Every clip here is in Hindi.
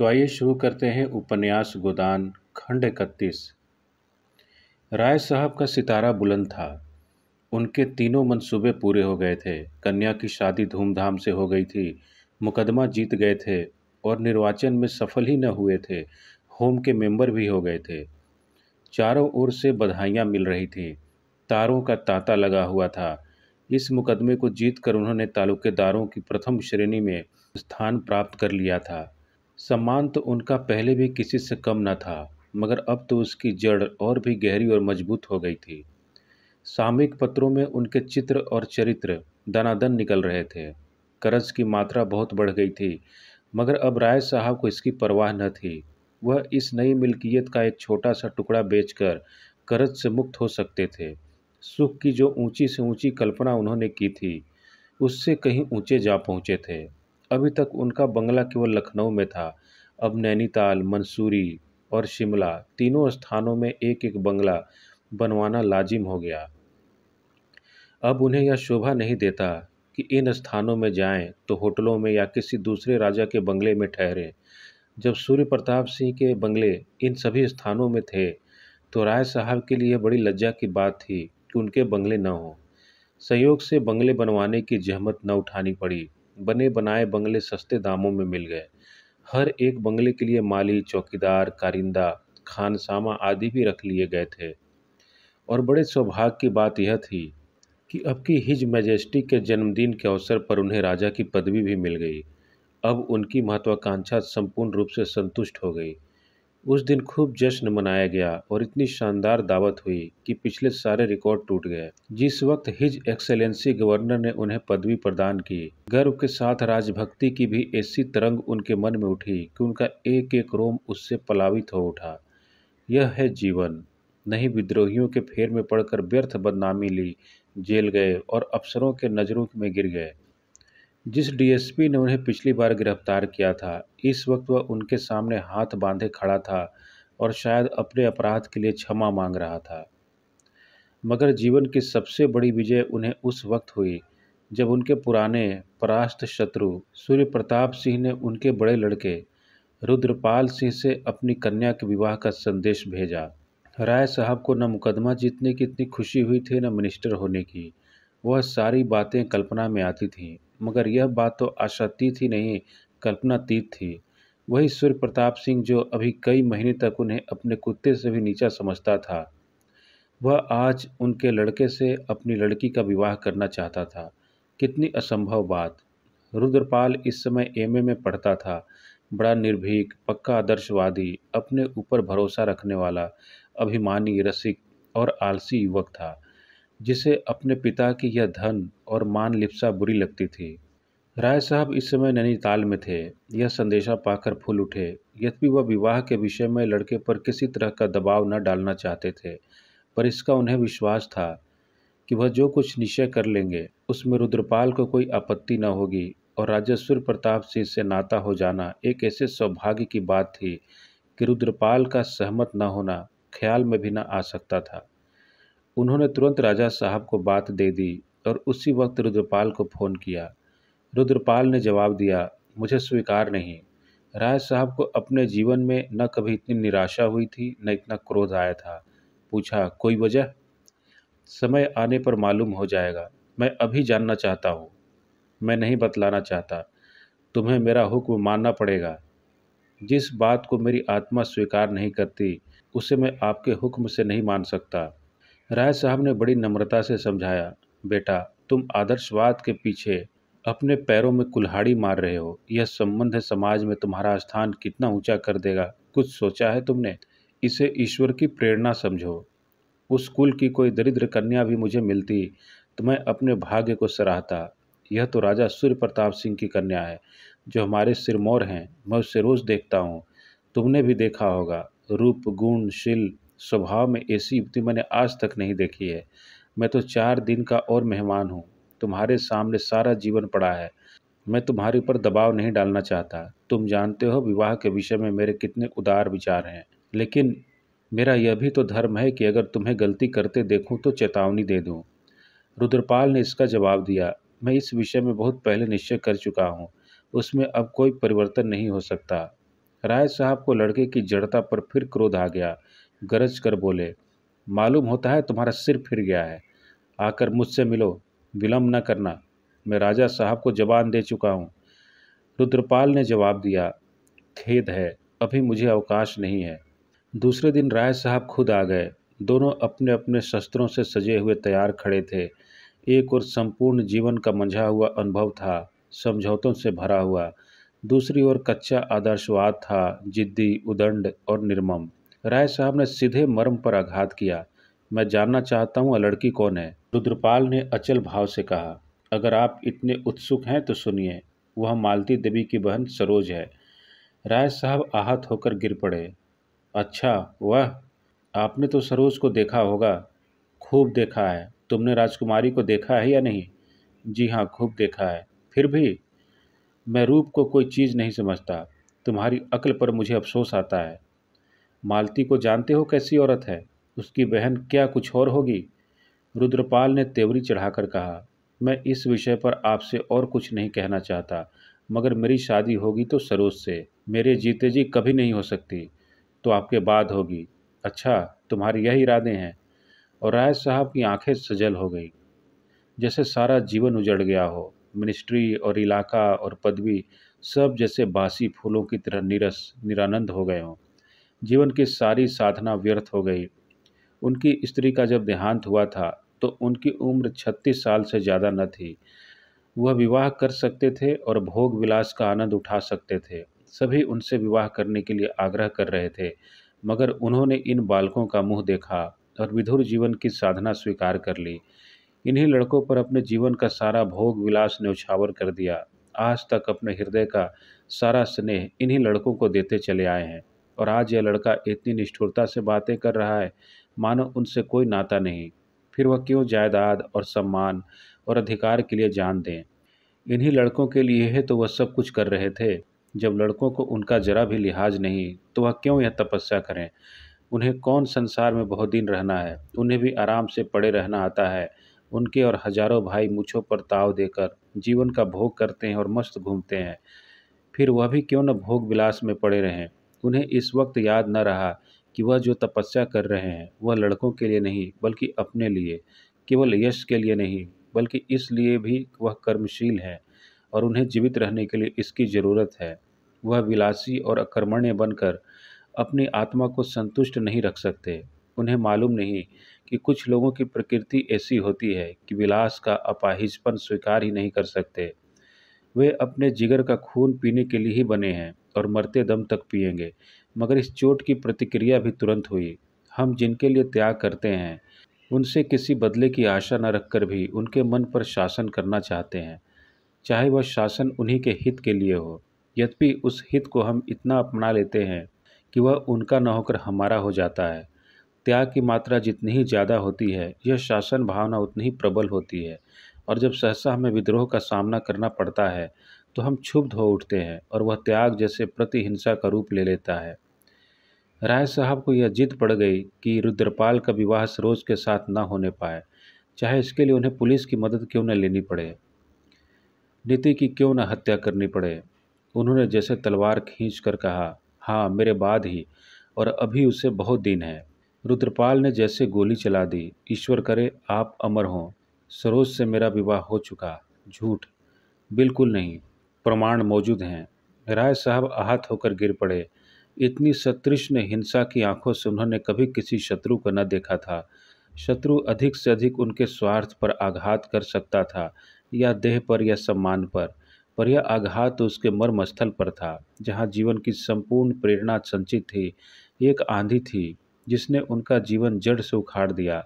तो आइए शुरू करते हैं उपन्यास गोदान खंड इकतीस राय साहब का सितारा बुलंद था उनके तीनों मंसूबे पूरे हो गए थे कन्या की शादी धूमधाम से हो गई थी मुकदमा जीत गए थे और निर्वाचन में सफल ही न हुए थे होम के मेंबर भी हो गए थे चारों ओर से बधाइयाँ मिल रही थी तारों का तांता लगा हुआ था इस मुकदमे को जीतकर उन्होंने तालुकेदारों की प्रथम श्रेणी में स्थान प्राप्त कर लिया था सम्मान तो उनका पहले भी किसी से कम न था मगर अब तो उसकी जड़ और भी गहरी और मजबूत हो गई थी सामयिक पत्रों में उनके चित्र और चरित्र दनादन निकल रहे थे कर्ज की मात्रा बहुत बढ़ गई थी मगर अब राय साहब को इसकी परवाह न थी वह इस नई मिल्कियत का एक छोटा सा टुकड़ा बेचकर कर्ज से मुक्त हो सकते थे सुख की जो ऊंची से ऊंची कल्पना उन्होंने की थी उससे कहीं ऊंचे जा पहुंचे थे अभी तक उनका बंगला केवल लखनऊ में था अब नैनीताल मंसूरी और शिमला तीनों स्थानों में एक एक बंगला बनवाना लाजिम हो गया अब उन्हें यह शोभा नहीं देता कि इन स्थानों में जाएं तो होटलों में या किसी दूसरे राजा के बंगले में ठहरें जब सूर्य प्रताप सिंह के बंगले इन सभी स्थानों में थे तो राय साहब के लिए बड़ी लज्जा की बात थी कि उनके बंगले न हों संयोग से बंगले बनवाने की जहमत न उठानी पड़ी बने बनाए बंगले सस्ते दामों में मिल गए हर एक बंगले के लिए माली चौकीदार कारिंदा खानसामा आदि भी रख लिए गए थे और बड़े सौभाग्य की बात यह थी कि अब की हिज मैजेस्टी के जन्मदिन के अवसर पर उन्हें राजा की पदवी भी मिल गई अब उनकी महत्वाकांक्षा संपूर्ण रूप से संतुष्ट हो गई उस दिन खूब जश्न मनाया गया और इतनी शानदार दावत हुई कि पिछले सारे रिकॉर्ड टूट गए जिस वक्त हिज एक्सेलेंसी गवर्नर ने उन्हें पदवी प्रदान की गर्व के साथ राजभक्ति की भी ऐसी तरंग उनके मन में उठी कि उनका एक एक रोम उससे पलावित हो उठा यह है जीवन नहीं विद्रोहियों के फेर में पड़कर व्यर्थ बदनामी ली जेल गए और अफसरों के नज़रों में गिर गए जिस डीएसपी ने उन्हें पिछली बार गिरफ्तार किया था इस वक्त वह उनके सामने हाथ बांधे खड़ा था और शायद अपने अपराध के लिए क्षमा मांग रहा था मगर जीवन की सबसे बड़ी विजय उन्हें उस वक्त हुई जब उनके पुराने परास्त शत्रु सूर्य प्रताप सिंह ने उनके बड़े लड़के रुद्रपाल सिंह से अपनी कन्या के विवाह का संदेश भेजा राय साहब को न मुकदमा जीतने की इतनी खुशी हुई थी न मिनिस्टर होने की वह सारी बातें कल्पना में आती थीं मगर यह बात तो आशातीत ही नहीं कल्पनातीत थी वही सूर्य प्रताप सिंह जो अभी कई महीने तक उन्हें अपने कुत्ते से भी नीचा समझता था वह आज उनके लड़के से अपनी लड़की का विवाह करना चाहता था कितनी असंभव बात रुद्रपाल इस समय एमए में पढ़ता था बड़ा निर्भीक पक्का आदर्शवादी अपने ऊपर भरोसा रखने वाला अभिमानी रसिक और आलसी युवक था जिसे अपने पिता की यह धन और मान लिप्सा बुरी लगती थी राय साहब इस समय नैनीताल में थे यह संदेशा पाकर फूल उठे यद्यपि वह विवाह के विषय में लड़के पर किसी तरह का दबाव न डालना चाहते थे पर इसका उन्हें विश्वास था कि वह जो कुछ निश्चय कर लेंगे उसमें रुद्रपाल को कोई आपत्ति न होगी और राजेश्वर प्रताप सिंह से नाता हो जाना एक ऐसे सौभाग्य की बात थी कि रुद्रपाल का सहमत न होना ख्याल में भी न आ सकता था उन्होंने तुरंत राजा साहब को बात दे दी और उसी वक्त रुद्रपाल को फ़ोन किया रुद्रपाल ने जवाब दिया मुझे स्वीकार नहीं राज साहब को अपने जीवन में न कभी इतनी निराशा हुई थी न इतना क्रोध आया था पूछा कोई वजह समय आने पर मालूम हो जाएगा मैं अभी जानना चाहता हूँ मैं नहीं बतलाना चाहता तुम्हें मेरा हुक्म मानना पड़ेगा जिस बात को मेरी आत्मा स्वीकार नहीं करती उसे मैं आपके हुक्म से नहीं मान सकता राय साहब ने बड़ी नम्रता से समझाया बेटा तुम आदर्शवाद के पीछे अपने पैरों में कुल्हाड़ी मार रहे हो यह संबंध समाज में तुम्हारा स्थान कितना ऊंचा कर देगा कुछ सोचा है तुमने इसे ईश्वर की प्रेरणा समझो उस कुल की कोई दरिद्र कन्या भी मुझे मिलती तो मैं अपने भाग्य को सराहता यह तो राजा सूर्य प्रताप सिंह की कन्या है जो हमारे सिरमौर हैं मैं उसे रोज़ देखता हूँ तुमने भी देखा होगा रूप गुण शिल स्वभाव में ऐसी युक्ति मैंने आज तक नहीं देखी है मैं तो चार दिन का और मेहमान हूँ तुम्हारे सामने सारा जीवन पड़ा है मैं तुम्हारे ऊपर दबाव नहीं डालना चाहता तुम जानते हो विवाह के विषय में मेरे कितने उदार विचार हैं लेकिन मेरा यह भी तो धर्म है कि अगर तुम्हें गलती करते देखूं तो चेतावनी दे दूं। रुद्रपाल ने इसका जवाब दिया मैं इस विषय में बहुत पहले निश्चय कर चुका हूं। उसमें अब कोई परिवर्तन नहीं हो सकता राय साहब को लड़के की जड़ता पर फिर क्रोध आ गया गरज कर बोले मालूम होता है तुम्हारा सिर फिर गया है आकर मुझसे मिलो विलम्ब न करना मैं राजा साहब को जवान दे चुका हूँ रुद्रपाल ने जवाब दिया खेद है अभी मुझे अवकाश नहीं है दूसरे दिन राय साहब खुद आ गए दोनों अपने अपने शस्त्रों से सजे हुए तैयार खड़े थे एक और संपूर्ण जीवन का मंझा हुआ अनुभव था समझौतों से भरा हुआ दूसरी ओर कच्चा आदर्शवाद था जिद्दी उदंड और निर्मम राय साहब ने सीधे मर्म पर आघात किया मैं जानना चाहता हूँ लड़की कौन है रुद्रपाल ने अचल भाव से कहा अगर आप इतने उत्सुक हैं तो सुनिए वह मालती देवी की बहन सरोज है राय साहब आहत होकर गिर पड़े अच्छा वह आपने तो सरोज को देखा होगा खूब देखा है तुमने राजकुमारी को देखा है या नहीं जी हाँ खूब देखा है फिर भी मैं रूप को कोई चीज़ नहीं समझता तुम्हारी अक्ल पर मुझे अफसोस आता है मालती को जानते हो कैसी औरत है उसकी बहन क्या कुछ और होगी रुद्रपाल ने तेवरी चढ़ाकर कहा मैं इस विषय पर आपसे और कुछ नहीं कहना चाहता मगर मेरी शादी होगी तो सरोज से मेरे जीते जी कभी नहीं हो सकती तो आपके बाद होगी अच्छा तुम्हारे यही इरादे हैं और राय साहब की आंखें सजल हो गई जैसे सारा जीवन उजड़ गया हो मिनिस्ट्री और इलाका और पदवी सब जैसे बासी फूलों की तरह नीरस निरानंद हो गए हों जीवन की सारी साधना व्यर्थ हो गई उनकी स्त्री का जब देहांत हुआ था तो उनकी उम्र छत्तीस साल से ज़्यादा न थी वह विवाह कर सकते थे और भोग विलास का आनंद उठा सकते थे सभी उनसे विवाह करने के लिए आग्रह कर रहे थे मगर उन्होंने इन बालकों का मुंह देखा और विधुर जीवन की साधना स्वीकार कर ली इन्हीं लड़कों पर अपने जीवन का सारा भोग विलास ने उछावर कर दिया आज तक अपने हृदय का सारा स्नेह इन्हीं लड़कों को देते चले आए हैं और आज यह लड़का इतनी निष्ठुरता से बातें कर रहा है मानो उनसे कोई नाता नहीं फिर वह क्यों जायदाद और सम्मान और अधिकार के लिए जान दें इन्हीं लड़कों के लिए है तो वह सब कुछ कर रहे थे जब लड़कों को उनका जरा भी लिहाज नहीं तो वह क्यों यह तपस्या करें उन्हें कौन संसार में बहुत दिन रहना है उन्हें भी आराम से पड़े रहना आता है उनके और हजारों भाई मूछों पर ताव देकर जीवन का भोग करते हैं और मस्त घूमते हैं फिर वह भी क्यों न भोग विलास में पड़े रहें उन्हें इस वक्त याद न रहा कि वह जो तपस्या कर रहे हैं वह लड़कों के लिए नहीं बल्कि अपने लिए केवल यश के लिए नहीं बल्कि इसलिए भी वह कर्मशील हैं और उन्हें जीवित रहने के लिए इसकी ज़रूरत है वह विलासी और अकर्मण्य बनकर अपनी आत्मा को संतुष्ट नहीं रख सकते उन्हें मालूम नहीं कि कुछ लोगों की प्रकृति ऐसी होती है कि विलास का अपाहिजपन स्वीकार ही नहीं कर सकते वे अपने जिगर का खून पीने के लिए ही बने हैं और मरते दम तक पिएंगे मगर इस चोट की प्रतिक्रिया भी तुरंत हुई हम जिनके लिए त्याग करते हैं उनसे किसी बदले की आशा न रखकर भी उनके मन पर शासन करना चाहते हैं चाहे वह शासन उन्हीं के हित के लिए हो यद्यपि उस हित को हम इतना अपना लेते हैं कि वह उनका न होकर हमारा हो जाता है त्याग की मात्रा जितनी ही ज़्यादा होती है यह शासन भावना उतनी ही प्रबल होती है और जब सहसा हमें विद्रोह का सामना करना पड़ता है तो हम क्षुब्ध हो उठते हैं और वह त्याग जैसे प्रतिहिंसा का रूप ले लेता है राय साहब को यह जिद पड़ गई कि रुद्रपाल का विवाह सरोज के साथ ना होने पाए चाहे इसके लिए उन्हें पुलिस की मदद क्यों न लेनी पड़े नीति की क्यों न हत्या करनी पड़े उन्होंने जैसे तलवार खींच कर कहा हाँ मेरे बाद ही और अभी उसे बहुत दिन है रुद्रपाल ने जैसे गोली चला दी ईश्वर करे आप अमर हों सरोज से मेरा विवाह हो चुका झूठ बिल्कुल नहीं प्रमाण मौजूद हैं राय साहब आहत होकर गिर पड़े इतनी सतृष्ण हिंसा की आंखों से उन्होंने कभी किसी शत्रु को न देखा था शत्रु अधिक से अधिक उनके स्वार्थ पर आघात कर सकता था या देह पर या सम्मान पर पर यह आघात तो उसके मर्मस्थल पर था जहाँ जीवन की संपूर्ण प्रेरणा संचित थी एक आंधी थी जिसने उनका जीवन जड़ से उखाड़ दिया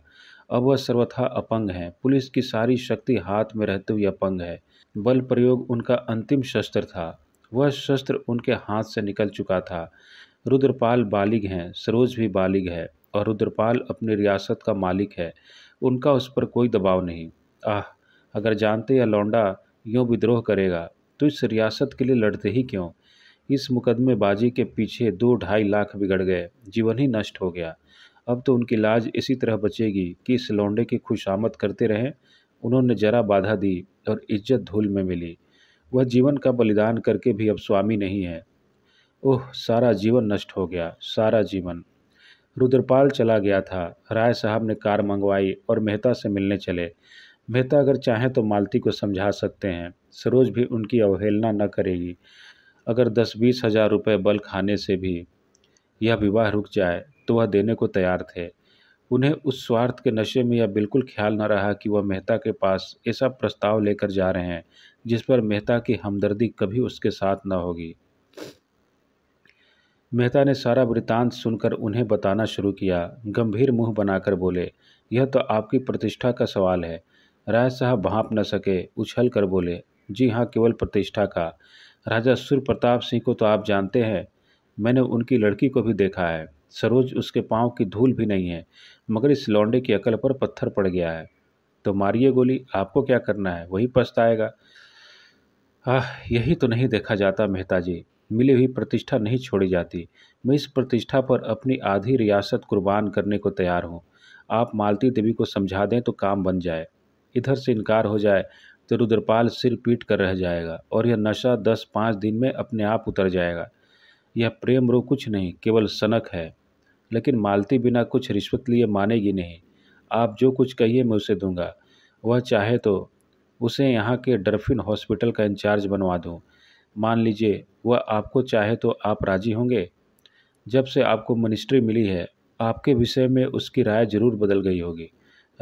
अब वह सर्वथा अपंग है पुलिस की सारी शक्ति हाथ में रहते हुए अपंग है बल प्रयोग उनका अंतिम शस्त्र था वह शस्त्र उनके हाथ से निकल चुका था रुद्रपाल बालिग हैं सरोज भी बालिग है और रुद्रपाल अपनी रियासत का मालिक है उनका उस पर कोई दबाव नहीं आह अगर जानते या लौंडा यूँ विद्रोह करेगा तो इस रियासत के लिए लड़ते ही क्यों इस मुकदमेबाजी के पीछे दो ढाई लाख बिगड़ गए जीवन ही नष्ट हो गया अब तो उनकी लाज इसी तरह बचेगी कि इस लौंडे की खुशामद करते रहें उन्होंने जरा बाधा दी और इज्जत धूल में मिली वह जीवन का बलिदान करके भी अब स्वामी नहीं है ओह सारा जीवन नष्ट हो गया सारा जीवन रुद्रपाल चला गया था राय साहब ने कार मंगवाई और मेहता से मिलने चले मेहता अगर चाहें तो मालती को समझा सकते हैं सरोज भी उनकी अवहेलना न करेगी अगर दस बीस हजार रुपये बल खाने से भी यह विवाह रुक जाए तो वह देने को तैयार थे उन्हें उस स्वार्थ के नशे में यह बिल्कुल ख्याल न रहा कि वह मेहता के पास ऐसा प्रस्ताव लेकर जा रहे हैं जिस पर मेहता की हमदर्दी कभी उसके साथ न होगी मेहता ने सारा वृतांत सुनकर उन्हें बताना शुरू किया गंभीर मुंह बनाकर बोले यह तो आपकी प्रतिष्ठा का सवाल है राय साहब भाप न सके उछल कर बोले जी हाँ केवल प्रतिष्ठा का राजा सूर्य प्रताप सिंह को तो आप जानते हैं मैंने उनकी लड़की को भी देखा है सरोज उसके पाँव की धूल भी नहीं है मगर इस लौंडे की अकल पर पत्थर पड़ गया है तो मारिए गोली आपको क्या करना है वही पछताएगा आह यही तो नहीं देखा जाता मेहता जी मिली हुई प्रतिष्ठा नहीं छोड़ी जाती मैं इस प्रतिष्ठा पर अपनी आधी रियासत कुर्बान करने को तैयार हूँ आप मालती देवी को समझा दें तो काम बन जाए इधर से इनकार हो जाए तो रुद्रपाल सिर पीट कर रह जाएगा और यह नशा दस पाँच दिन में अपने आप उतर जाएगा यह प्रेम रो कुछ नहीं केवल सनक है लेकिन मालती बिना कुछ रिश्वत लिए मानेगी नहीं आप जो कुछ कहिए मैं उसे दूंगा वह चाहे तो उसे यहाँ के डरफिन हॉस्पिटल का इंचार्ज बनवा दूँ मान लीजिए वह आपको चाहे तो आप राजी होंगे जब से आपको मिनिस्ट्री मिली है आपके विषय में उसकी राय जरूर बदल गई होगी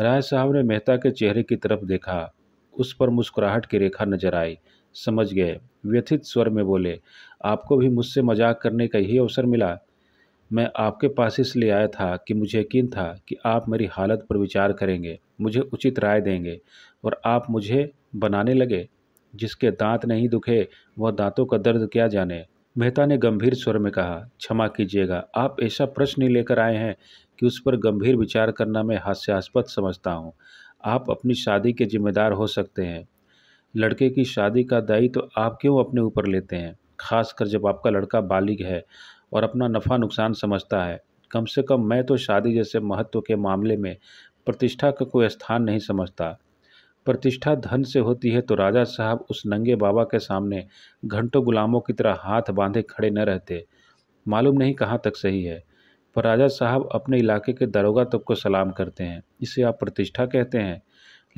राय साहब ने मेहता के चेहरे की तरफ देखा उस पर मुस्कुराहट की रेखा नजर आई समझ गए व्यथित स्वर में बोले आपको भी मुझसे मजाक करने का ही अवसर मिला मैं आपके पास इसलिए आया था कि मुझे यकीन था कि आप मेरी हालत पर विचार करेंगे मुझे उचित राय देंगे और आप मुझे बनाने लगे जिसके दांत नहीं दुखे वह दांतों का दर्द क्या जाने मेहता ने गंभीर स्वर में कहा क्षमा कीजिएगा आप ऐसा प्रश्न लेकर आए हैं कि उस पर गंभीर विचार करना मैं हास्यास्पद समझता हूँ आप अपनी शादी के जिम्मेदार हो सकते हैं लड़के की शादी का दायित्व तो आप क्यों अपने ऊपर लेते हैं खासकर जब आपका लड़का बालिग है और अपना नफ़ा नुकसान समझता है कम से कम मैं तो शादी जैसे महत्व के मामले में प्रतिष्ठा का कोई स्थान नहीं समझता प्रतिष्ठा धन से होती है तो राजा साहब उस नंगे बाबा के सामने घंटों गुलामों की तरह हाथ बांधे खड़े न रहते मालूम नहीं कहाँ तक सही है पर राजा साहब अपने इलाके के दरोगा तब को सलाम करते हैं इसे आप प्रतिष्ठा कहते हैं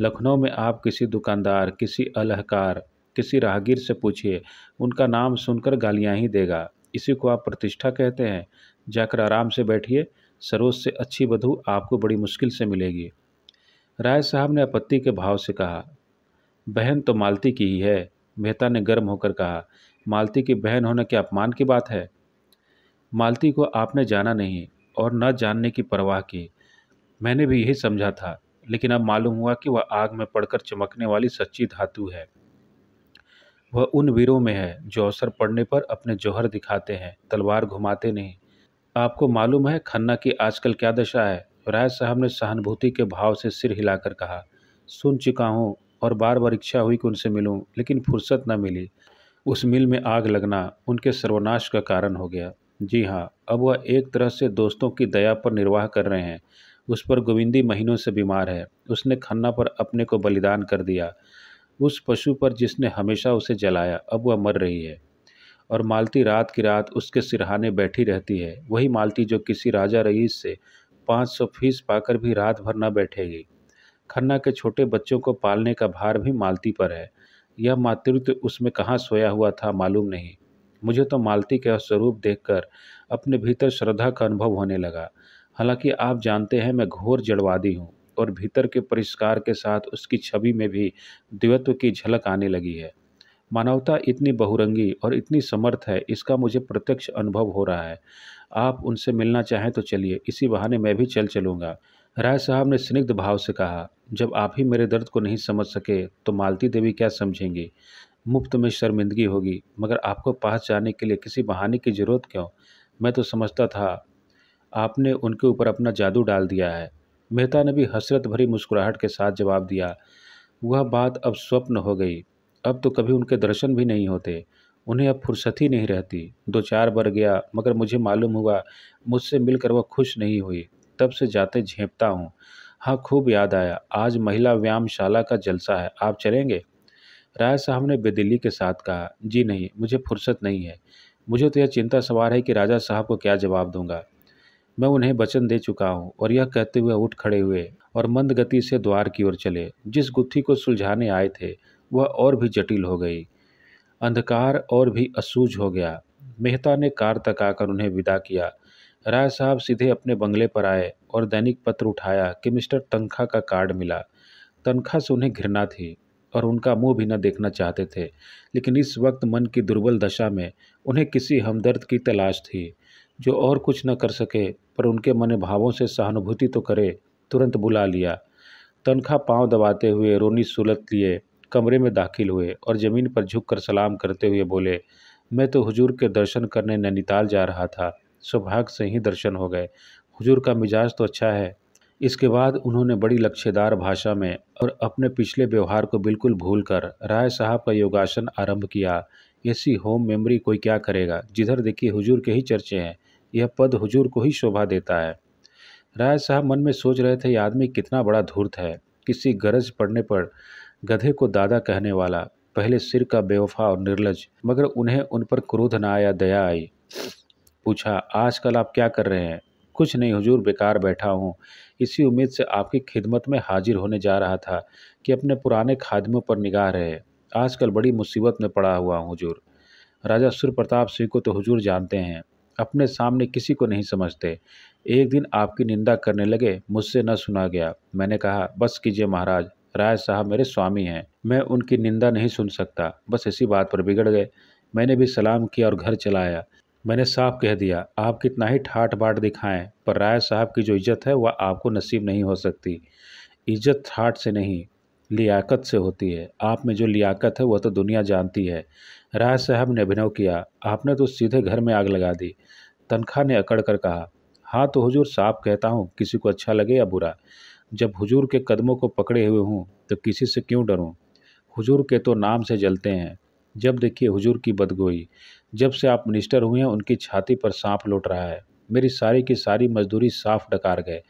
लखनऊ में आप किसी दुकानदार किसी अलहकार किसी राहगीर से पूछिए उनका नाम सुनकर गालियाँ ही देगा इसी को आप प्रतिष्ठा कहते हैं जाकर आराम से बैठिए सरोज से अच्छी बधू आपको बड़ी मुश्किल से मिलेगी राय साहब ने आपत्ति के भाव से कहा बहन तो मालती की ही है मेहता ने गर्म होकर कहा मालती की बहन होना क्या अपमान की बात है मालती को आपने जाना नहीं और न जानने की परवाह की मैंने भी यही समझा था लेकिन अब मालूम हुआ कि वह आग में पड़कर चमकने वाली सच्ची धातु है वह उन वीरों में है जो अवसर पड़ने पर अपने जौहर दिखाते हैं तलवार घुमाते नहीं आपको मालूम है खन्ना की आजकल क्या दशा है राय साहब ने सहानुभूति के भाव से सिर हिलाकर कहा सुन चुका हूँ और बार बार इच्छा हुई कि उनसे मिलूँ लेकिन फुर्सत न मिली उस मिल में आग लगना उनके सर्वनाश का कारण हो गया जी हाँ अब वह एक तरह से दोस्तों की दया पर निर्वाह कर रहे हैं उस पर गोविंदी महीनों से बीमार है उसने खन्ना पर अपने को बलिदान कर दिया उस पशु पर जिसने हमेशा उसे जलाया अब वह मर रही है और मालती रात की रात उसके सिरहाने बैठी रहती है वही मालती जो किसी राजा रईस से पाँच सौ फीस पाकर भी रात भर न बैठेगी खन्ना के छोटे बच्चों को पालने का भार भी मालती पर है यह मातृत्व उसमें कहाँ सोया हुआ था मालूम नहीं मुझे तो मालती का स्वरूप देखकर अपने भीतर श्रद्धा का अनुभव होने लगा हालांकि आप जानते हैं मैं घोर जड़वादी हूँ और भीतर के परिष्कार के साथ उसकी छवि में भी दिवत्व की झलक आने लगी है मानवता इतनी बहुरंगी और इतनी समर्थ है इसका मुझे प्रत्यक्ष अनुभव हो रहा है आप उनसे मिलना चाहें तो चलिए इसी बहाने मैं भी चल चलूँगा राय साहब ने स्निग्ध भाव से कहा जब आप ही मेरे दर्द को नहीं समझ सके तो मालती देवी क्या समझेंगी मुफ्त में शर्मिंदगी होगी मगर आपको पास जाने के लिए किसी बहाने की ज़रूरत क्यों मैं तो समझता था आपने उनके ऊपर अपना जादू डाल दिया है मेहता ने भी हसरत भरी मुस्कुराहट के साथ जवाब दिया वह बात अब स्वप्न हो गई अब तो कभी उनके दर्शन भी नहीं होते उन्हें अब फुर्सत ही नहीं रहती दो चार बार गया मगर मुझे मालूम हुआ मुझसे मिलकर वह खुश नहीं हुई तब से जाते झेपता हूँ हाँ खूब याद आया आज महिला व्यायामशाला का जलसा है आप चलेंगे राय साहब ने बेदिली के साथ कहा जी नहीं मुझे फुर्सत नहीं है मुझे तो यह चिंता सवार है कि राजा साहब को क्या जवाब दूंगा मैं उन्हें वचन दे चुका हूँ और यह कहते हुए उठ खड़े हुए और मंद गति से द्वार की ओर चले जिस गुत्थी को सुलझाने आए थे वह और भी जटिल हो गई अंधकार और भी असूझ हो गया मेहता ने कार तक आकर उन्हें विदा किया राय साहब सीधे अपने बंगले पर आए और दैनिक पत्र उठाया कि मिस्टर तनखा का कार्ड मिला तनखा से उन्हें घृणा थी और उनका मुंह भी न देखना चाहते थे लेकिन इस वक्त मन की दुर्बल दशा में उन्हें किसी हमदर्द की तलाश थी जो और कुछ न कर सके पर उनके मन भावों से सहानुभूति तो करे तुरंत बुला लिया तनखा पांव दबाते हुए रोनी सुलत लिए कमरे में दाखिल हुए और ज़मीन पर झुककर सलाम करते हुए बोले मैं तो हुजूर के दर्शन करने नैनीताल जा रहा था सौभाग्य से ही दर्शन हो गए हुजूर का मिजाज तो अच्छा है इसके बाद उन्होंने बड़ी लक्ष्यदार भाषा में और अपने पिछले व्यवहार को बिल्कुल भूल राय साहब का योगासन आरम्भ किया ऐसी होम मेमोरी कोई क्या करेगा जिधर देखिए हुजूर के ही चर्चे हैं यह पद हुजूर को ही शोभा देता है राय साहब मन में सोच रहे थे यह आदमी कितना बड़ा धूर्त है किसी गरज पड़ने पर गधे को दादा कहने वाला पहले सिर का बेवफा और निर्लज मगर उन्हें उन पर क्रोध न आया दया आई पूछा आजकल आप क्या कर रहे हैं कुछ नहीं हुजूर बेकार बैठा हूँ इसी उम्मीद से आपकी खिदमत में हाजिर होने जा रहा था कि अपने पुराने खादमों पर निगाह रहे आजकल बड़ी मुसीबत में पड़ा हुआ हूँ हुजूर राजा सूर्य प्रताप सिंह को तो हुजूर जानते हैं अपने सामने किसी को नहीं समझते एक दिन आपकी निंदा करने लगे मुझसे न सुना गया मैंने कहा बस कीजिए महाराज राय साहब मेरे स्वामी हैं मैं उनकी निंदा नहीं सुन सकता बस इसी बात पर बिगड़ गए मैंने भी सलाम किया और घर चलाया मैंने साफ कह दिया आप कितना ही ठाट बाट दिखाएं पर राय साहब की जो इज्जत है वह आपको नसीब नहीं हो सकती इज्जत ठाट से नहीं लियाकत से होती है आप में जो लियाकत है वह तो दुनिया जानती है राज साहब ने अभिनव किया आपने तो सीधे घर में आग लगा दी तनख्वाह ने अकड़ कर कहा हाँ तो हुजूर साफ कहता हूँ किसी को अच्छा लगे या बुरा जब हुजूर के कदमों को पकड़े हुए हूँ तो किसी से क्यों डरूँ हुजूर के तो नाम से जलते हैं जब देखिए हुजूर की बदगोई जब से आप मिनिस्टर हुए हैं उनकी छाती पर सांप लौट रहा है मेरी सारी की सारी मजदूरी साफ डकार गए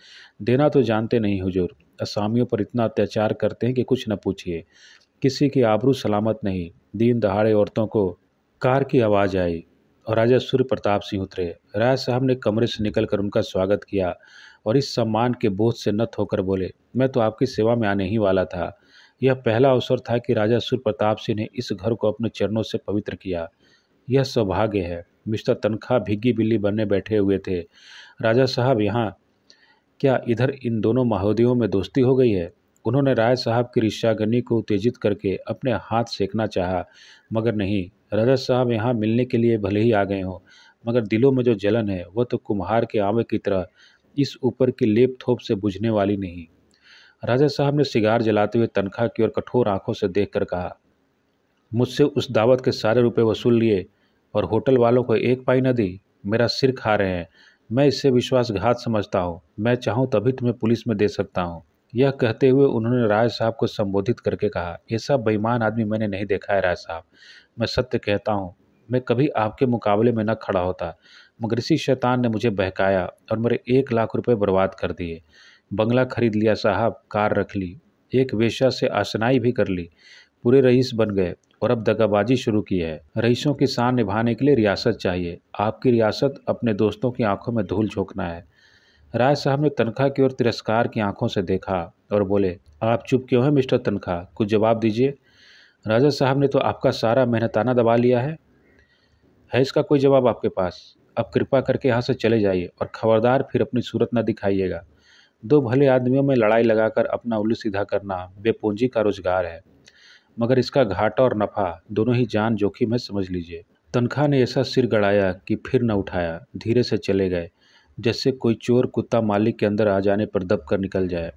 देना तो जानते नहीं हुजूर असामियों पर इतना अत्याचार करते हैं कि कुछ न पूछिए किसी की आबरू सलामत नहीं दीन दहाड़े औरतों को कार की आवाज़ आई और राजा सूर्य प्रताप सिंह उतरे राय साहब ने कमरे से निकलकर उनका स्वागत किया और इस सम्मान के बोझ से नत होकर बोले मैं तो आपकी सेवा में आने ही वाला था यह पहला अवसर था कि राजा सूर्य प्रताप सिंह ने इस घर को अपने चरणों से पवित्र किया यह सौभाग्य है मिस्टर तनख्वाह भिग्गी बिल्ली बनने बैठे हुए थे राजा साहब यहाँ क्या इधर इन दोनों महोदयों में दोस्ती हो गई है उन्होंने राय साहब की रिश्तागनी को उत्तेजित करके अपने हाथ सेकना चाहा मगर नहीं रजत साहब यहाँ मिलने के लिए भले ही आ गए हों मगर दिलों में जो जलन है वह तो कुम्हार के आमे की तरह इस ऊपर की लेप थोप से बुझने वाली नहीं राजा साहब ने सिगार जलाते हुए तनख्वाह की ओर कठोर आंखों से देख कर कहा मुझसे उस दावत के सारे रुपए वसूल लिए और होटल वालों को एक पाई न दी मेरा सिर खा रहे हैं मैं इससे विश्वासघात समझता हूँ मैं चाहूँ तभी तुम्हें पुलिस में दे सकता हूँ यह कहते हुए उन्होंने राय साहब को संबोधित करके कहा ऐसा बेईमान आदमी मैंने नहीं देखा है राय साहब मैं सत्य कहता हूँ मैं कभी आपके मुकाबले में न खड़ा होता मगर इसी शैतान ने मुझे बहकाया और मेरे एक लाख रुपए बर्बाद कर दिए बंगला खरीद लिया साहब कार रख ली एक वेशा से आसनाई भी कर ली पूरे रईस बन गए और अब दगाबाजी शुरू की है रईसों की शान निभाने के लिए रियासत चाहिए आपकी रियासत अपने दोस्तों की आंखों में धूल झोंकना है राय साहब ने तनख्वाह की ओर तिरस्कार की आंखों से देखा और बोले आप चुप क्यों हैं मिस्टर तनख्वाह कुछ जवाब दीजिए राजा साहब ने तो आपका सारा मेहनताना दबा लिया है है इसका कोई जवाब आपके पास अब कृपा करके यहाँ से चले जाइए और खबरदार फिर अपनी सूरत न दिखाइएगा दो भले आदमियों में लड़ाई लगाकर अपना उल्लू सीधा करना बेपूंजी का रोजगार है मगर इसका घाटा और नफ़ा दोनों ही जान जोखिम है समझ लीजिए तनख्वाह ने ऐसा सिर गड़ाया कि फिर न उठाया धीरे से चले गए जैसे कोई चोर कुत्ता मालिक के अंदर आ जाने पर दब कर निकल जाए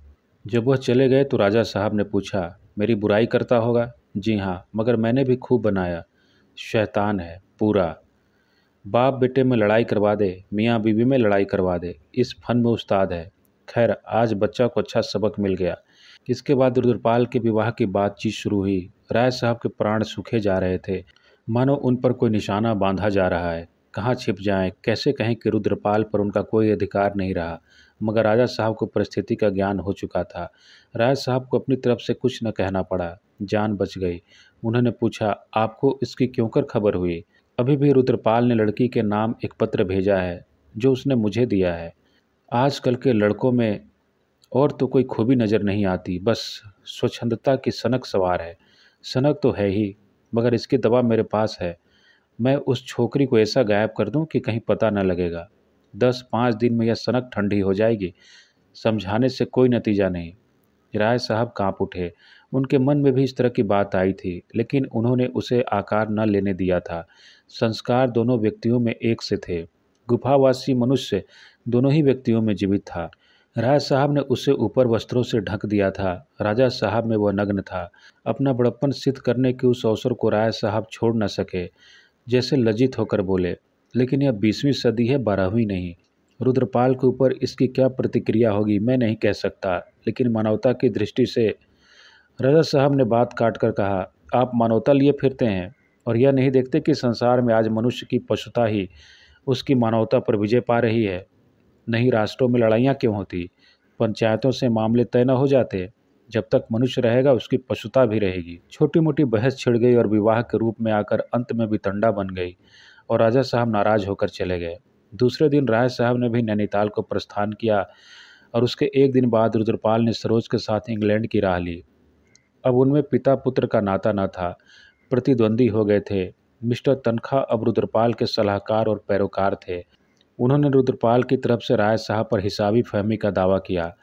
जब वह चले गए तो राजा साहब ने पूछा मेरी बुराई करता होगा जी हाँ मगर मैंने भी खूब बनाया शैतान है पूरा बाप बेटे में लड़ाई करवा दे मियाँ बीवी में लड़ाई करवा दे इस फन में उस्ताद है खैर आज बच्चा को अच्छा सबक मिल गया इसके बाद रुद्रपाल के विवाह की बातचीत शुरू हुई राय साहब के प्राण सूखे जा रहे थे मानो उन पर कोई निशाना बांधा जा रहा है कहाँ छिप जाएं कैसे कहें कि रुद्रपाल पर उनका कोई अधिकार नहीं रहा मगर राजा साहब को परिस्थिति का ज्ञान हो चुका था राजा साहब को अपनी तरफ से कुछ न कहना पड़ा जान बच गई उन्होंने पूछा आपको इसकी क्यों कर खबर हुई अभी भी रुद्रपाल ने लड़की के नाम एक पत्र भेजा है जो उसने मुझे दिया है आजकल के लड़कों में और तो कोई खूबी नज़र नहीं आती बस स्वच्छंदता की सनक सवार है सनक तो है ही मगर इसकी दवा मेरे पास है मैं उस छोकरी को ऐसा गायब कर दूं कि कहीं पता न लगेगा दस पाँच दिन में यह सनक ठंडी हो जाएगी समझाने से कोई नतीजा नहीं राय साहब कांप उठे उनके मन में भी इस तरह की बात आई थी लेकिन उन्होंने उसे आकार न लेने दिया था संस्कार दोनों व्यक्तियों में एक से थे गुफावासी मनुष्य दोनों ही व्यक्तियों में जीवित था राय साहब ने उसे ऊपर वस्त्रों से ढक दिया था राजा साहब में वह नग्न था अपना बड़प्पन सिद्ध करने के उस अवसर को राय साहब छोड़ न सके जैसे लज्जित होकर बोले लेकिन यह बीसवीं सदी है बारहवीं नहीं रुद्रपाल के ऊपर इसकी क्या प्रतिक्रिया होगी मैं नहीं कह सकता लेकिन मानवता की दृष्टि से रजत साहब ने बात काट कर कहा आप मानवता लिए फिरते हैं और यह नहीं देखते कि संसार में आज मनुष्य की पशुता ही उसकी मानवता पर विजय पा रही है नहीं राष्ट्रों में लड़ाइयाँ क्यों होती पंचायतों से मामले तय न हो जाते जब तक मनुष्य रहेगा उसकी पशुता भी रहेगी छोटी मोटी बहस छिड़ गई और विवाह के रूप में आकर अंत में बितंडा बन गई और राजा साहब नाराज होकर चले गए दूसरे दिन राय साहब ने भी नैनीताल को प्रस्थान किया और उसके एक दिन बाद रुद्रपाल ने सरोज के साथ इंग्लैंड की राह ली अब उनमें पिता पुत्र का नाता न था प्रतिद्वंदी हो गए थे मिस्टर तनखा अब रुद्रपाल के सलाहकार और पैरोकार थे उन्होंने रुद्रपाल की तरफ से राय साहब पर हिसाबी फहमी का दावा किया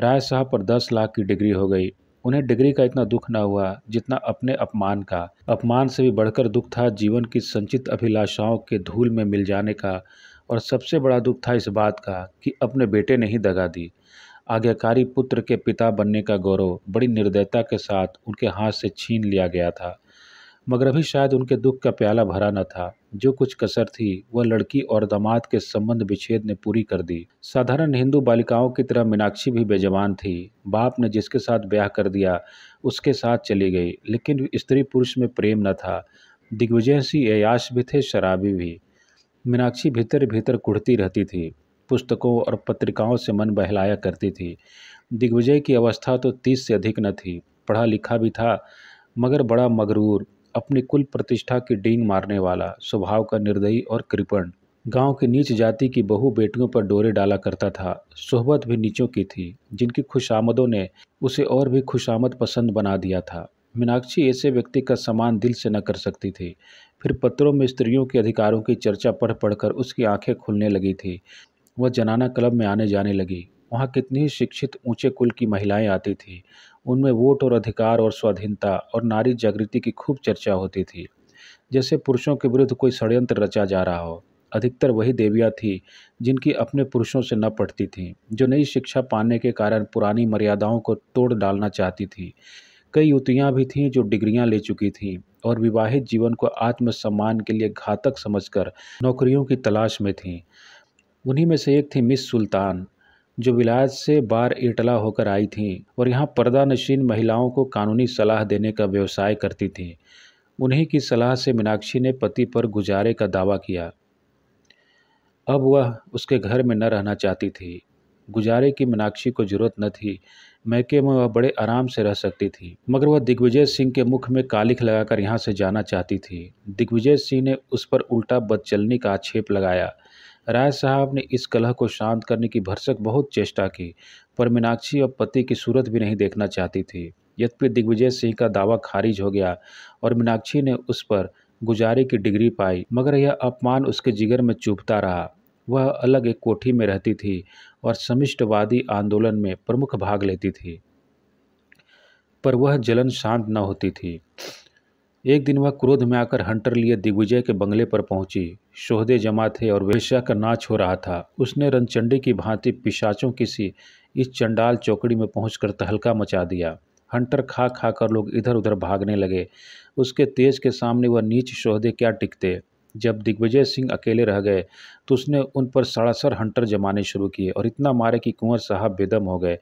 राय साहब पर दस लाख की डिग्री हो गई उन्हें डिग्री का इतना दुख न हुआ जितना अपने अपमान का अपमान से भी बढ़कर दुख था जीवन की संचित अभिलाषाओं के धूल में मिल जाने का और सबसे बड़ा दुख था इस बात का कि अपने बेटे ने ही दगा दी आज्ञाकारी पुत्र के पिता बनने का गौरव बड़ी निर्दयता के साथ उनके हाथ से छीन लिया गया था मगर अभी शायद उनके दुख का प्याला भरा न था जो कुछ कसर थी वह लड़की और दामाद के संबंध विच्छेद ने पूरी कर दी साधारण हिंदू बालिकाओं की तरह मीनाक्षी भी बेजवान थी बाप ने जिसके साथ ब्याह कर दिया उसके साथ चली गई लेकिन स्त्री पुरुष में प्रेम न था दिग्विजय सिंह अयाश भी थे शराबी भी मीनाक्षी भीतर भीतर कुढ़ती रहती थी पुस्तकों और पत्रिकाओं से मन बहलाया करती थी दिग्विजय की अवस्था तो तीस से अधिक न थी पढ़ा लिखा भी था मगर बड़ा मगरूर अपनी कुल प्रतिष्ठा की डींग मारने वाला स्वभाव का निर्दयी और कृपण गांव की नीच जाति की बहु बेटियों पर डोरे डाला करता था सोहबत भी नीचों की थी जिनकी खुशामदों ने उसे और भी खुशामद पसंद बना दिया था मीनाक्षी ऐसे व्यक्ति का समान दिल से न कर सकती थी फिर पत्रों में स्त्रियों के अधिकारों की चर्चा पढ़ पढ़कर उसकी आंखें खुलने लगी थी वह जनाना क्लब में आने जाने लगी वहाँ कितनी ही शिक्षित ऊंचे कुल की महिलाएं आती थीं उनमें वोट और अधिकार और स्वाधीनता और नारी जागृति की खूब चर्चा होती थी जैसे पुरुषों के विरुद्ध कोई षड्यंत्र रचा जा रहा हो अधिकतर वही देवियाँ थीं जिनकी अपने पुरुषों से न पटती थीं जो नई शिक्षा पाने के कारण पुरानी मर्यादाओं को तोड़ डालना चाहती थी कई युवतियाँ भी थीं जो डिग्रियाँ ले चुकी थीं और विवाहित जीवन को आत्मसम्मान के लिए घातक समझकर नौकरियों की तलाश में थीं उन्हीं में से एक थी मिस सुल्तान जो विलायत से बार इटला होकर आई थीं और यहाँ पर्दा नशीन महिलाओं को कानूनी सलाह देने का व्यवसाय करती थीं उन्हीं की सलाह से मीनाक्षी ने पति पर गुजारे का दावा किया अब वह उसके घर में न रहना चाहती थी गुजारे की मीनाक्षी को जरूरत न थी मैके में वह बड़े आराम से रह सकती थी मगर वह दिग्विजय सिंह के मुख में कालिख लगाकर यहाँ से जाना चाहती थी दिग्विजय सिंह ने उस पर उल्टा बदचलनी का आक्षेप लगाया राय साहब ने इस कलह को शांत करने की भरसक बहुत चेष्टा की पर मीनाक्षी अब पति की सूरत भी नहीं देखना चाहती थी यद्यपि दिग्विजय सिंह का दावा खारिज हो गया और मीनाक्षी ने उस पर गुजारे की डिग्री पाई मगर यह अपमान उसके जिगर में चुभता रहा वह अलग एक कोठी में रहती थी और समिष्टवादी आंदोलन में प्रमुख भाग लेती थी पर वह जलन शांत न होती थी एक दिन वह क्रोध में आकर हंटर लिए दिग्विजय के बंगले पर पहुंची शोहदे जमा थे और वेश्या का नाच हो रहा था उसने रनचंडी की भांति पिशाचों की सी इस चंडाल चौकड़ी में पहुंचकर तहलका मचा दिया हंटर खा खा कर लोग इधर उधर भागने लगे उसके तेज के सामने वह नीच शोहदे क्या टिकते जब दिग्विजय सिंह अकेले रह गए तो उसने उन पर सड़ासर हंटर जमाने शुरू किए और इतना मारे कि कुंवर साहब बेदम हो गए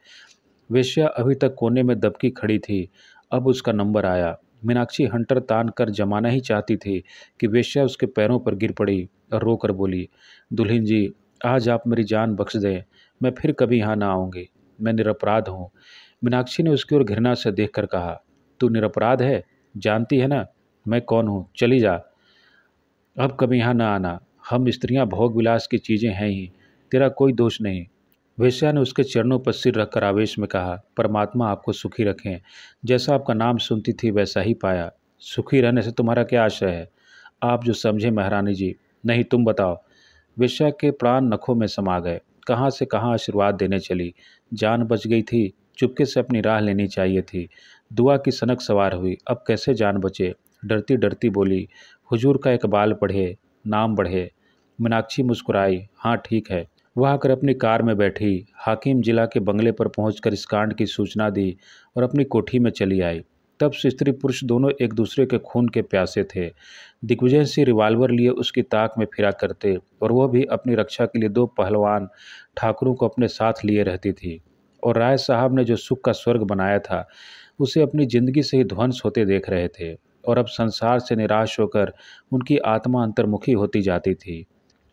वेश्या अभी तक कोने में दबकी खड़ी थी अब उसका नंबर आया मीनाक्षी हंटर तान कर जमाना ही चाहती थी कि वेश्या उसके पैरों पर गिर पड़ी और रो कर बोली दुल्हन जी आज आप मेरी जान बख्श दें मैं फिर कभी यहाँ ना आऊँगी मैं निरपराध हूँ मीनाक्षी ने उसकी ओर घृणा से देख कर कहा तू निरपराध है जानती है ना मैं कौन हूँ चली जा अब कभी यहाँ ना आना हम स्त्रियाँ भोग विलास की चीज़ें हैं ही तेरा कोई दोष नहीं वेश्या ने उसके चरणों पर सिर रखकर आवेश में कहा परमात्मा आपको सुखी रखें जैसा आपका नाम सुनती थी वैसा ही पाया सुखी रहने से तुम्हारा क्या आशय है आप जो समझे महारानी जी नहीं तुम बताओ वेश्या के प्राण नखों में समा गए कहाँ से कहाँ आशीर्वाद देने चली जान बच गई थी चुपके से अपनी राह लेनी चाहिए थी दुआ की सनक सवार हुई अब कैसे जान बचे डरती डरती बोली हुजूर का इकबाल पढ़े नाम बढ़े मीनाक्षी मुस्कुराई हाँ ठीक है वह आकर अपनी कार में बैठी हाकिम जिला के बंगले पर पहुंचकर इस कांड की सूचना दी और अपनी कोठी में चली आई तब से स्त्री पुरुष दोनों एक दूसरे के खून के प्यासे थे दिग्विजय सिंह रिवाल्वर लिए उसकी ताक में फिरा करते और वह भी अपनी रक्षा के लिए दो पहलवान ठाकुरों को अपने साथ लिए रहती थी और राय साहब ने जो सुख का स्वर्ग बनाया था उसे अपनी जिंदगी से ही ध्वंस होते देख रहे थे और अब संसार से निराश होकर उनकी आत्मा अंतर्मुखी होती जाती थी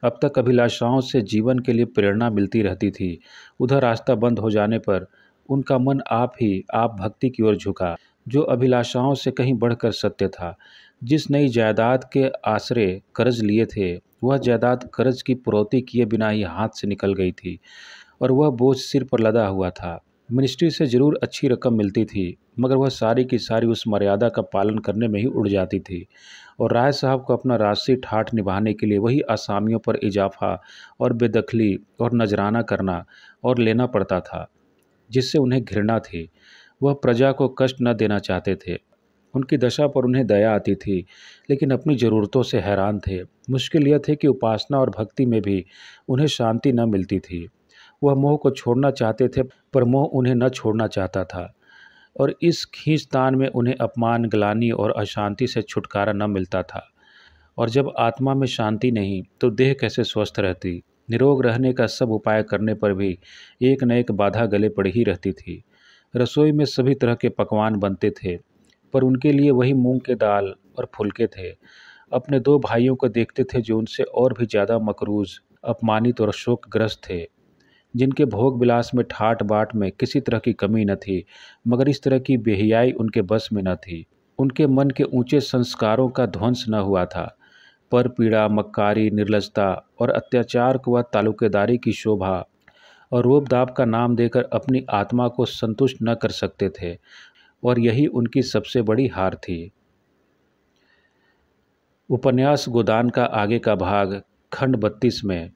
अब तक अभिलाषाओं से जीवन के लिए प्रेरणा मिलती रहती थी उधर रास्ता बंद हो जाने पर उनका मन आप ही आप भक्ति की ओर झुका जो अभिलाषाओं से कहीं बढ़कर सत्य था जिस नई जायदाद के आश्रय कर्ज लिए थे वह जायदाद कर्ज की पुरौती किए बिना ही हाथ से निकल गई थी और वह बोझ सिर पर लदा हुआ था मिनिस्ट्री से ज़रूर अच्छी रकम मिलती थी मगर वह सारी की सारी उस मर्यादा का पालन करने में ही उड़ जाती थी और राय साहब को अपना राजसी ठाठ निभाने के लिए वही आसामियों पर इजाफा और बेदखली और नजराना करना और लेना पड़ता था जिससे उन्हें घृणा थी वह प्रजा को कष्ट न देना चाहते थे उनकी दशा पर उन्हें दया आती थी लेकिन अपनी ज़रूरतों से हैरान थे मुश्किल यह थे कि उपासना और भक्ति में भी उन्हें शांति न मिलती थी वह मोह को छोड़ना चाहते थे पर मोह उन्हें न छोड़ना चाहता था और इस खींचतान में उन्हें अपमान ग्लानी और अशांति से छुटकारा न मिलता था और जब आत्मा में शांति नहीं तो देह कैसे स्वस्थ रहती निरोग रहने का सब उपाय करने पर भी एक न एक बाधा गले पड़ ही रहती थी रसोई में सभी तरह के पकवान बनते थे पर उनके लिए वही मूंग के दाल और फुलके थे अपने दो भाइयों को देखते थे जो उनसे और भी ज़्यादा मकरूज अपमानित और शोकग्रस्त थे जिनके भोग विलास में ठाट बाट में किसी तरह की कमी न थी मगर इस तरह की बेहियाई उनके बस में न थी उनके मन के ऊंचे संस्कारों का ध्वंस न हुआ था पर पीड़ा मक्कारी निर्लजता और अत्याचार व तालुकेदारी की शोभा और रोब दाब का नाम देकर अपनी आत्मा को संतुष्ट न कर सकते थे और यही उनकी सबसे बड़ी हार थी उपन्यास गोदान का आगे का भाग खंड बत्तीस में